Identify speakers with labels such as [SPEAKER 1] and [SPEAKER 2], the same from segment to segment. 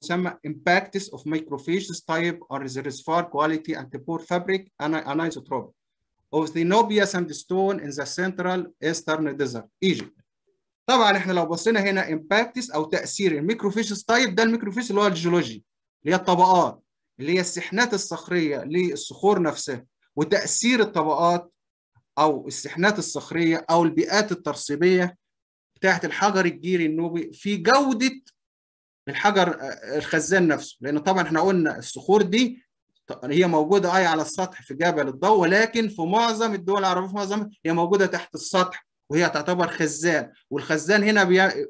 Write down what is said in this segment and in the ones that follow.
[SPEAKER 1] تسمى impacts of microphages type or reservoir quality and poor fabric anisotropic of the Nubia sandstone in the central eastern desert Egypt. طبعا احنا لو بصينا هنا impacts او تاثير الميكروفيشز تايب ده الميكروفيش اللي هو الجيولوجي اللي هي الطبقات اللي هي السحنات الصخريه للصخور نفسها وتاثير الطبقات او السحنات الصخريه او البيئات الترسيبيه بتاعه الحجر الجيري النوبي في جوده من حجر آه، الخزان نفسه لان طبعا احنا قلنا الصخور دي هي موجوده اي على السطح في جبل الضوء ولكن في معظم الدول العربيه في معظم هي موجوده تحت السطح وهي تعتبر خزان والخزان هنا بي...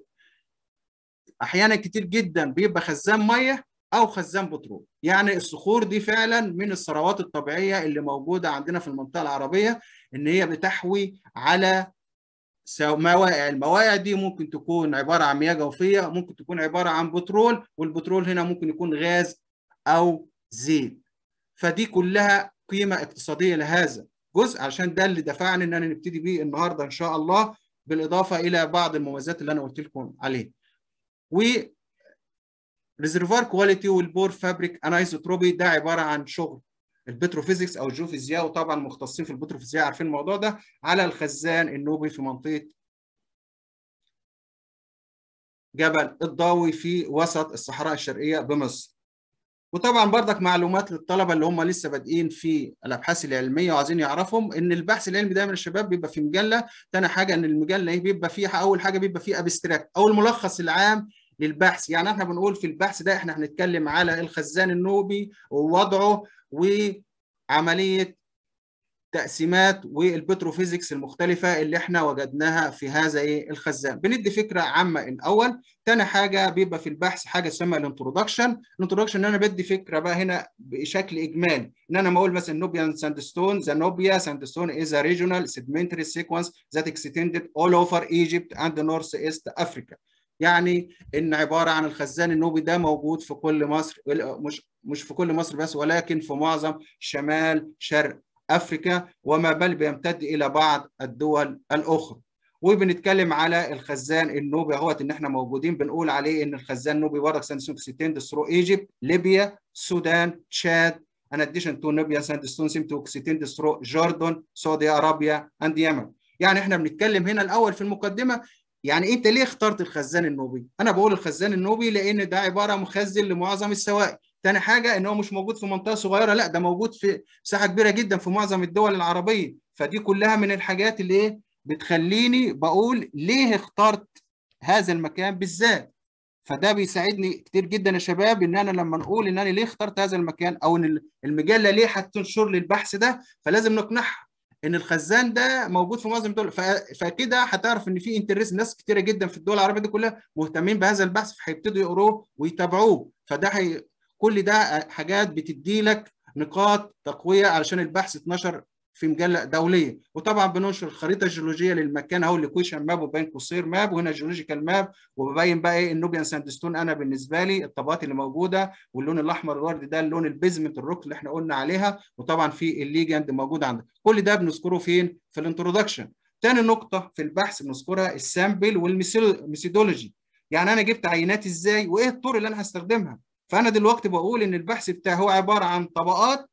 [SPEAKER 1] احيانا كتير جدا بيبقى خزان ميه او خزان بترول يعني الصخور دي فعلا من الثروات الطبيعيه اللي موجوده عندنا في المنطقه العربيه ان هي بتحوي على مواقع المواقع دي ممكن تكون عبارة عن مياه جوفية ممكن تكون عبارة عن بترول والبترول هنا ممكن يكون غاز أو زيت فدي كلها قيمة اقتصادية لهذا جزء عشان ده اللي دفعني ان انا نبتدي بيه النهارده ان شاء الله بالاضافه الى بعض المميزات اللي انا قلت لكم عليها. و ريزرفوار كواليتي والبور فابريك انايزوتروبي ده عباره عن شغل البتروفيزيكس او الجيوفيزياء وطبعا المختصين في البتروفيزياء عارفين الموضوع ده على الخزان النوبي في منطقه جبل الضاوي في وسط الصحراء الشرقيه بمصر. وطبعا بردك معلومات للطلبه اللي هم لسه بادئين في الابحاث العلميه وعايزين يعرفهم ان البحث العلمي دايما الشباب بيبقى في مجله، ثاني حاجه ان المجله إيه، بيبقى فيها اول حاجه بيبقى فيه ابستراكت او الملخص العام للبحث يعني احنا بنقول في البحث ده احنا هنتكلم على الخزان النوبي ووضعه وعمليه تقسيمات والبتروفيزيكس المختلفة اللي احنا وجدناها في هذا ايه الخزان بندي فكرة عامة الأول تاني حاجة بيبقى في البحث حاجة اسمها الانترودكشن الانترودكشن ان انا بدي فكرة بقى هنا بشكل إجمالي ان انا ما اقول مثلا نوبيان ساندستون ذا نوبيا ساندستون از ريجونال سيدمنتري سيكونس ذات اكستندد اول اوفر ايجيبت اند نورث ايست افريكا يعني ان عباره عن الخزان النوبي ده موجود في كل مصر مش مش في كل مصر بس ولكن في معظم شمال شرق افريقيا وما بل بيمتد الى بعض الدول الاخرى وبنتكلم على الخزان النوبي اهوت ان احنا موجودين بنقول عليه ان الخزان النوبي بره 60 دسترو ايجيبت ليبيا السودان تشاد ان اديشن تو ليبيا ساندستون 60 دسترو جوردن سعودي ارابيا اند يمن يعني احنا بنتكلم هنا الاول في المقدمه يعني انت ليه اخترت الخزان النوبي؟ انا بقول الخزان النوبي لان ده عباره مخزن لمعظم السوائل. تاني حاجه ان هو مش موجود في منطقه صغيره لا ده موجود في مساحه كبيره جدا في معظم الدول العربيه، فدي كلها من الحاجات اللي ايه بتخليني بقول ليه اخترت هذا المكان بالذات؟ فده بيساعدني كتير جدا يا شباب ان انا لما نقول ان انا ليه اخترت هذا المكان او ان المجله ليه هتنشر لي البحث ده فلازم نقنعها ان الخزان ده موجود في معظم الدول فكده هتعرف ان في انترست ناس كتيره جدا في الدول العربيه دي كلها مهتمين بهذا البحث فهيبتدوا يقروه ويتابعوه فده كل ده حاجات بتدي لك نقاط تقويه علشان البحث اتنشر في مجله دوليه وطبعا بننشر خريطه جيولوجيه للمكان اهو الايكويشن ماب وبين قصير ماب وهنا جيولوجيكال ماب وببين بقى ايه النوبيان ساندستون انا بالنسبه لي الطبقات اللي موجوده واللون الاحمر الوردي ده اللون البيزمنت الروك اللي احنا قلنا عليها وطبعا في الليجند موجود عندك كل ده بنذكره فين في الانترودكشن تاني نقطه في البحث بنذكرها السامبل والميثودولوجي يعني انا جبت عينات ازاي وايه الطرق اللي انا هستخدمها فانا دلوقتي بقول ان البحث بتاعي هو عباره عن طبقات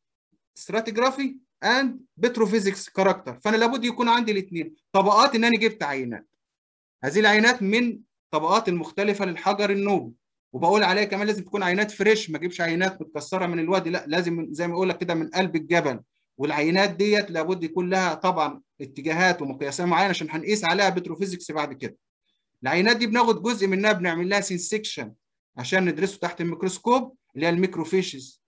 [SPEAKER 1] استراتيجرافي اند بتروفيزيكس كاركتر فانا لابد يكون عندي الاثنين طبقات ان انا جبت عينات هذه العينات من طبقات المختلفه للحجر النوبي وبقول عليها كمان لازم تكون عينات فريش ما اجيبش عينات متكسره من الوادي لا لازم زي ما اقول لك كده من قلب الجبل والعينات ديت لابد يكون لها طبعا اتجاهات ومقياسات معينه عشان هنقيس عليها بتروفيزيكس بعد كده العينات دي بناخد جزء منها بنعمل لها سنسكشن عشان ندرسه تحت الميكروسكوب اللي هي الميكروفيشز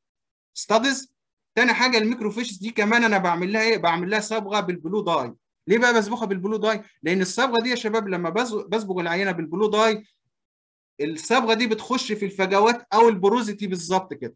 [SPEAKER 1] ستاديز تاني حاجه الميكروفيشز دي كمان انا بعمل لها ايه بعمل لها صبغه بالبلو داي ليه بقى بصبغها بالبلو داي لان الصبغه دي يا شباب لما بصبغ العينه بالبلو داي الصبغه دي بتخش في الفجوات او البروزيتي بالظبط كده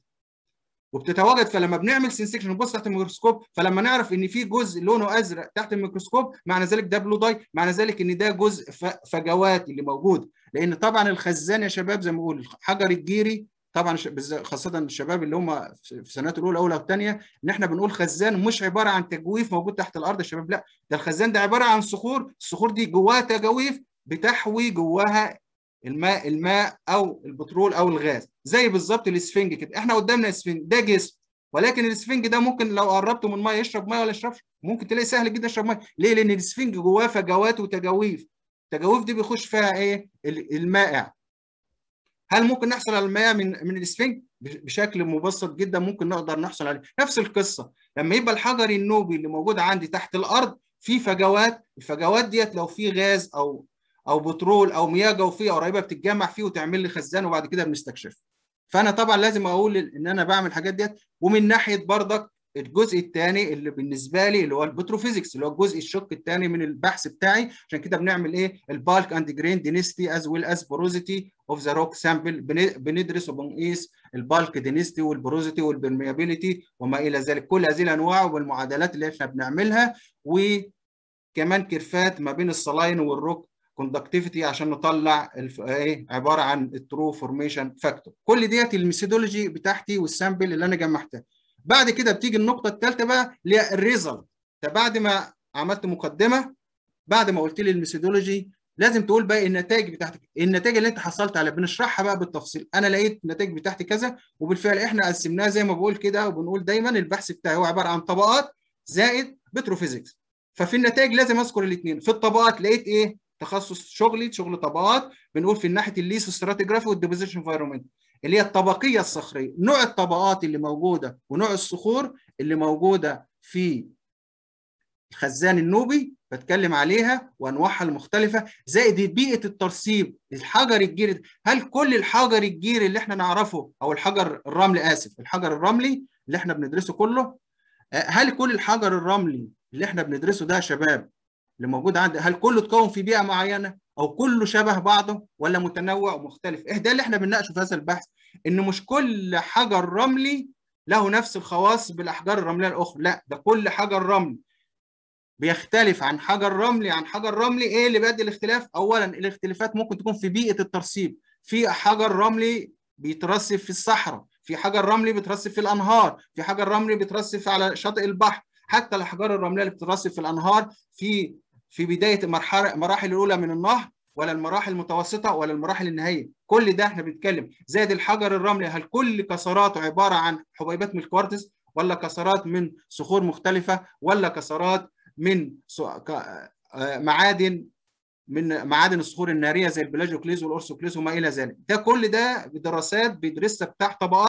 [SPEAKER 1] وبتتواجد فلما بنعمل سنسكشن نبص تحت الميكروسكوب فلما نعرف ان في جزء لونه ازرق تحت الميكروسكوب معنى ذلك ده بلو داي معنى ذلك ان ده جزء فجوات اللي موجود لان طبعا الخزان يا شباب زي ما بقول حجر الجيري طبعا خاصه الشباب اللي هم في سنوات الاولى اولى والثانيه ان احنا بنقول خزان مش عباره عن تجويف موجود تحت الارض يا شباب لا ده الخزان ده عباره عن صخور الصخور دي جواها تجاويف بتحوي جواها الماء الماء او البترول او الغاز زي بالظبط الاسفنج كده احنا قدامنا اسفنج ده جسم ولكن الاسفنج ده ممكن لو قربته من ميه يشرب ميه ولا يشربش ممكن تلاقي سهل جدا يشرب ميه ليه لان الاسفنج جواه فجوات وتجاويف التجاويف دي بيخش فيها ايه المائع هل ممكن نحصل على المياه من من الاسفنج بشكل مبسط جدا ممكن نقدر نحصل عليه نفس القصه لما يبقى الحجر النوبي اللي موجود عندي تحت الارض في فجوات الفجوات ديت لو في غاز او او بترول او مياه جوفيه قريبه بتتجمع فيه وتعمل لي خزان وبعد كده بنستكشفها فانا طبعا لازم اقول ان انا بعمل الحاجات ديت ومن ناحيه بردك الجزء الثاني اللي بالنسبه لي اللي هو البتروفيزكس اللي هو الجزء الشق الثاني من البحث بتاعي عشان كده بنعمل ايه البالك اند جرين دينستي از ويل از بروزيتي اوف ذا روك سامبل بندرس وبنقيس البالك دينستي والبروزيتي والبرميابيليتي وما الى ذلك كل هذه الانواع والمعادلات اللي احنا بنعملها وكمان كيرفات ما بين الصلاين والروك كوندكتيفيتي عشان نطلع ايه عباره عن الترو فورميشن فاكتور كل ديت الميثودولوجي بتاعتي والسامبل اللي انا جمعتها بعد كده بتيجي النقطه الثالثه بقى اللي هي الريزلت فبعد ما عملت مقدمه بعد ما قلت لي الميثودولوجي لازم تقول بقى النتائج بتاعتك النتائج اللي انت حصلت عليها بنشرحها بقى بالتفصيل انا لقيت النتائج بتاعتي كذا وبالفعل احنا قسمناها زي ما بقول كده وبنقول دايما البحث بتاعي هو عباره عن طبقات زائد بتروفيزيكس ففي النتائج لازم اذكر الاثنين في الطبقات لقيت ايه تخصص شغلي شغل طبقات بنقول في ناحيه الليسوستراتيجرافي استراتيجرافي والديبوزيشن انفايرمنت اللي هي الطبقيه الصخريه نوع الطبقات اللي موجوده ونوع الصخور اللي موجوده في الخزان النوبي بتكلم عليها وانواعها المختلفه زائد بيئه الترسيب الحجر الجيري هل كل الحجر الجيري اللي احنا نعرفه او الحجر الرمل اسف الحجر الرملي اللي احنا بندرسه كله آه، هل كل الحجر الرملي اللي احنا بندرسه ده يا شباب اللي موجود عندي هل كله اتكون في بيئه معينه او كله شبه بعضه ولا متنوع ومختلف ايه ده اللي احنا بنناقشه في هذا البحث ان مش كل حجر رملي له نفس الخواص بالاحجار الرمليه الاخرى لا ده كل حجر رملي بيختلف عن حجر رملي عن حجر رملي ايه اللي بيدي الاختلاف اولا الاختلافات ممكن تكون في بيئه الترسيب في حجر رملي بيترسب في الصحراء في حجر رملي بيترسب في الانهار في حجر رملي بيترسب على شاطئ البحر حتى الاحجار الرمليه اللي بتترسب في الانهار في في بدايه المراحل الاولى من النهر ولا المراحل المتوسطه ولا المراحل النهائيه كل ده احنا بنتكلم زائد الحجر الرملي هل كل كسراته عباره عن حبيبات من الكوارتز ولا كسرات من صخور مختلفه ولا كسرات من آه، معادن من معادن الصخور الناريه زي البلاجيوكليز والاورسوكليز وما الى ذلك ده كل ده بدراسات بيدرسها بتاع طبقات